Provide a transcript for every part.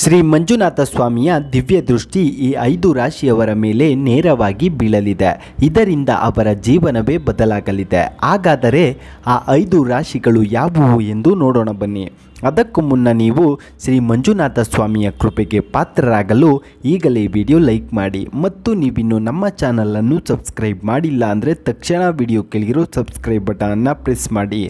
ಶ್ರೀ ಮಂಜುನಾಥ ಸ್ವಾಮಿಯ ದಿವ್ಯ ದೃಷ್ಟಿ ಈ ಐದು ರಾಶಿಯವರ ಮೇಲೆ ನೇರವಾಗಿ ಬೀಳಲಿದೆ ಇದರಿಂದ ಅವರ ಜೀವನವೇ ಬದಲಾಗಲಿದೆ ಹಾಗಾದರೆ ಆ ಐದು ರಾಶಿಗಳು ಯಾವುವು ಎಂದು ನೋಡೋಣ ಬನ್ನಿ ಅದಕ್ಕೂ ಮುನ್ನ ನೀವು ಶ್ರೀ ಮಂಜುನಾಥ ಸ್ವಾಮಿಯ ಕೃಪೆಗೆ ಪಾತ್ರರಾಗಲು ಈಗಲೇ ವಿಡಿಯೋ ಲೈಕ್ ಮಾಡಿ ಮತ್ತು ನೀವಿನ್ನು ನಮ್ಮ ಚಾನಲನ್ನು ಸಬ್ಸ್ಕ್ರೈಬ್ ಮಾಡಿಲ್ಲ ಅಂದರೆ ತಕ್ಷಣ ವಿಡಿಯೋ ಕೆಳಗಿರೋ ಸಬ್ಸ್ಕ್ರೈಬ್ ಬಟನನ್ನು ಪ್ರೆಸ್ ಮಾಡಿ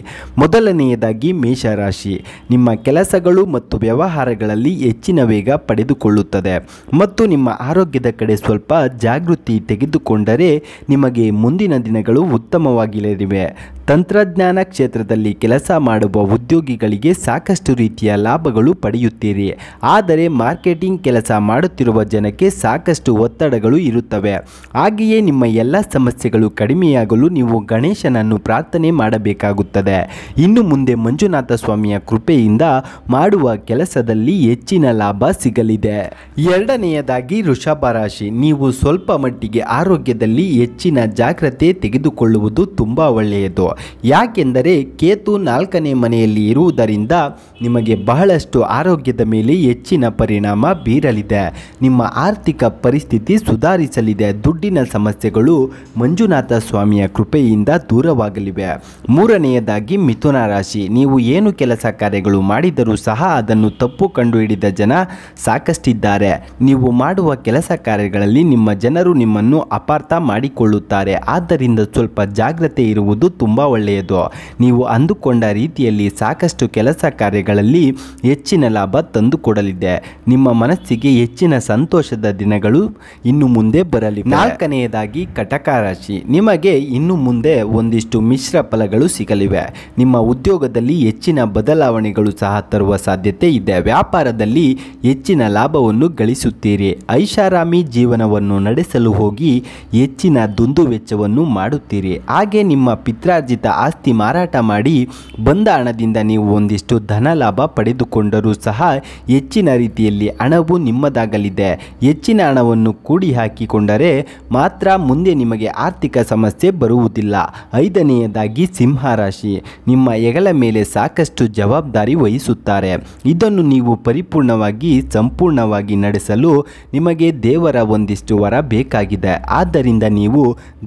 ಮೊದಲನೆಯದಾಗಿ ಮೇಷರಾಶಿ ನಿಮ್ಮ ಕೆಲಸಗಳು ಮತ್ತು ವ್ಯವಹಾರಗಳಲ್ಲಿ ಹೆಚ್ಚಿನ ವೇಗ ಪಡೆದುಕೊಳ್ಳುತ್ತದೆ ಮತ್ತು ನಿಮ್ಮ ಆರೋಗ್ಯದ ಕಡೆ ಸ್ವಲ್ಪ ಜಾಗೃತಿ ತೆಗೆದುಕೊಂಡರೆ ನಿಮಗೆ ಮುಂದಿನ ದಿನಗಳು ಉತ್ತಮವಾಗಿರಲಿವೆ ತಂತ್ರಜ್ಞಾನ ಕ್ಷೇತ್ರದಲ್ಲಿ ಕೆಲಸ ಮಾಡುವ ಉದ್ಯೋಗಿಗಳಿಗೆ ಸಾಕಷ್ಟು ರೀತಿಯ ಲಾಭಗಳು ಪಡೆಯುತ್ತೀರಿ ಆದರೆ ಮಾರ್ಕೆಟಿಂಗ್ ಕೆಲಸ ಮಾಡುತ್ತಿರುವ ಜನಕ್ಕೆ ಸಾಕಷ್ಟು ಒತ್ತಡಗಳು ಇರುತ್ತವೆ ಹಾಗೆಯೇ ನಿಮ್ಮ ಎಲ್ಲ ಸಮಸ್ಯೆಗಳು ಕಡಿಮೆಯಾಗಲು ನೀವು ಗಣೇಶನನ್ನು ಪ್ರಾರ್ಥನೆ ಮಾಡಬೇಕಾಗುತ್ತದೆ ಇನ್ನು ಮುಂದೆ ಮಂಜುನಾಥ ಸ್ವಾಮಿಯ ಕೃಪೆಯಿಂದ ಮಾಡುವ ಕೆಲಸದಲ್ಲಿ ಹೆಚ್ಚಿನ ಲಾಭ ಸಿಗಲಿದೆ ಎರಡನೆಯದಾಗಿ ವೃಷಭ ರಾಶಿ ನೀವು ಸ್ವಲ್ಪ ಮಟ್ಟಿಗೆ ಆರೋಗ್ಯದಲ್ಲಿ ಹೆಚ್ಚಿನ ಜಾಗ್ರತೆ ತೆಗೆದುಕೊಳ್ಳುವುದು ತುಂಬ ಒಳ್ಳೆಯದು ಯಾಕೆಂದರೆ ಕೇತು ನಾಲ್ಕನೇ ಮನೆಯಲ್ಲಿ ಇರುವುದರಿಂದ ನಿಮಗೆ ಬಹಳಷ್ಟು ಆರೋಗ್ಯದ ಮೇಲೆ ಹೆಚ್ಚಿನ ಪರಿಣಾಮ ಬೀರಲಿದೆ ನಿಮ್ಮ ಆರ್ಥಿಕ ಪರಿಸ್ಥಿತಿ ಸುಧಾರಿಸಲಿದೆ ದುಡ್ಡಿನ ಸಮಸ್ಯೆಗಳು ಮಂಜುನಾಥ ಸ್ವಾಮಿಯ ಕೃಪೆಯಿಂದ ದೂರವಾಗಲಿವೆ ಮೂರನೆಯದಾಗಿ ಮಿಥುನ ರಾಶಿ ನೀವು ಏನು ಕೆಲಸ ಕಾರ್ಯಗಳು ಮಾಡಿದರೂ ಸಹ ಅದನ್ನು ತಪ್ಪು ಕಂಡುಹಿಡಿದ ಜನ ಸಾಕಷ್ಟಿದ್ದಾರೆ ನೀವು ಮಾಡುವ ಕೆಲಸ ಕಾರ್ಯಗಳಲ್ಲಿ ನಿಮ್ಮ ಜನರು ನಿಮ್ಮನ್ನು ಅಪಾರ್ಥ ಮಾಡಿಕೊಳ್ಳುತ್ತಾರೆ ಆದ್ದರಿಂದ ಸ್ವಲ್ಪ ಜಾಗ್ರತೆ ಇರುವುದು ತುಂಬ ಒಳ್ಳೆಯದು ನೀವು ಅಂದುಕೊಂಡ ರೀತಿಯಲ್ಲಿ ಸಾಕಷ್ಟು ಕೆಲಸ ಕಾರ್ಯಗಳಲ್ಲಿ ಹೆಚ್ಚಿನ ಲಾಭ ತಂದುಕೊಡಲಿದೆ ನಿಮ್ಮ ಮನಸ್ಸಿಗೆ ಹೆಚ್ಚಿನ ಸಂತೋಷದ ದಿನಗಳು ಇನ್ನು ಮುಂದೆ ಬರಲಿ ನಾಲ್ಕನೆಯದಾಗಿ ಕಟಕ ರಾಶಿ ನಿಮಗೆ ಇನ್ನು ಮುಂದೆ ಒಂದಿಷ್ಟು ಮಿಶ್ರ ಫಲಗಳು ಸಿಗಲಿವೆ ನಿಮ್ಮ ಉದ್ಯೋಗದಲ್ಲಿ ಹೆಚ್ಚಿನ ಬದಲಾವಣೆಗಳು ಸಹ ತರುವ ಸಾಧ್ಯತೆ ಇದೆ ವ್ಯಾಪಾರದಲ್ಲಿ ಹೆಚ್ಚಿನ ಲಾಭವನ್ನು ಗಳಿಸುತ್ತೀರಿ ಐಷಾರಾಮಿ ಜೀವನವನ್ನು ನಡೆಸಲು ಹೋಗಿ ಹೆಚ್ಚಿನ ದುಂದು ವೆಚ್ಚವನ್ನು ಮಾಡುತ್ತೀರಿ ಹಾಗೆ ನಿಮ್ಮ ಪಿತ್ರಾರ್ಜಿ ಅರ್ಜಿತ ಆಸ್ತಿ ಮಾರಾಟ ಮಾಡಿ ಬಂದ ಹಣದಿಂದ ನೀವು ಒಂದಿಷ್ಟು ಧನ ಲಾಭ ಪಡೆದುಕೊಂಡರೂ ಸಹ ಹೆಚ್ಚಿನ ರೀತಿಯಲ್ಲಿ ಹಣವು ನಿಮ್ಮದಾಗಲಿದೆ ಹೆಚ್ಚಿನ ಹಣವನ್ನು ಕೂಡಿ ಹಾಕಿಕೊಂಡರೆ ಮಾತ್ರ ಮುಂದೆ ನಿಮಗೆ ಆರ್ಥಿಕ ಸಮಸ್ಯೆ ಬರುವುದಿಲ್ಲ ಐದನೆಯದಾಗಿ ಸಿಂಹರಾಶಿ ನಿಮ್ಮ ಹೆಗಲ ಮೇಲೆ ಸಾಕಷ್ಟು ಜವಾಬ್ದಾರಿ ವಹಿಸುತ್ತಾರೆ ಇದನ್ನು ನೀವು ಪರಿಪೂರ್ಣವಾಗಿ ಸಂಪೂರ್ಣವಾಗಿ ನಡೆಸಲು ನಿಮಗೆ ದೇವರ ಒಂದಿಷ್ಟು ವರ ಬೇಕಾಗಿದೆ ಆದ್ದರಿಂದ ನೀವು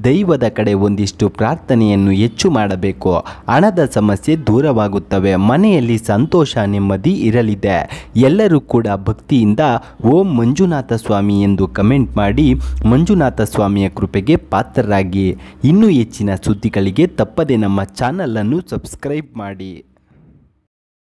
ದೈವದ ಕಡೆ ಒಂದಿಷ್ಟು ಪ್ರಾರ್ಥನೆಯನ್ನು ಹೆಚ್ಚು ಮಾಡಬೇಕು ಹಣದ ಸಮಸ್ಯೆ ದೂರವಾಗುತ್ತವೆ ಮನೆಯಲ್ಲಿ ಸಂತೋಷ ನೆಮ್ಮದಿ ಇರಲಿದೆ ಎಲ್ಲರೂ ಕೂಡ ಭಕ್ತಿಯಿಂದ ಓಂ ಮಂಜುನಾಥ ಸ್ವಾಮಿ ಎಂದು ಕಮೆಂಟ್ ಮಾಡಿ ಮಂಜುನಾಥ ಸ್ವಾಮಿಯ ಕೃಪೆಗೆ ಪಾತ್ರರಾಗಿ ಇನ್ನೂ ಹೆಚ್ಚಿನ ಸುದ್ದಿಗಳಿಗೆ ತಪ್ಪದೆ ನಮ್ಮ ಚಾನಲನ್ನು ಸಬ್ಸ್ಕ್ರೈಬ್ ಮಾಡಿ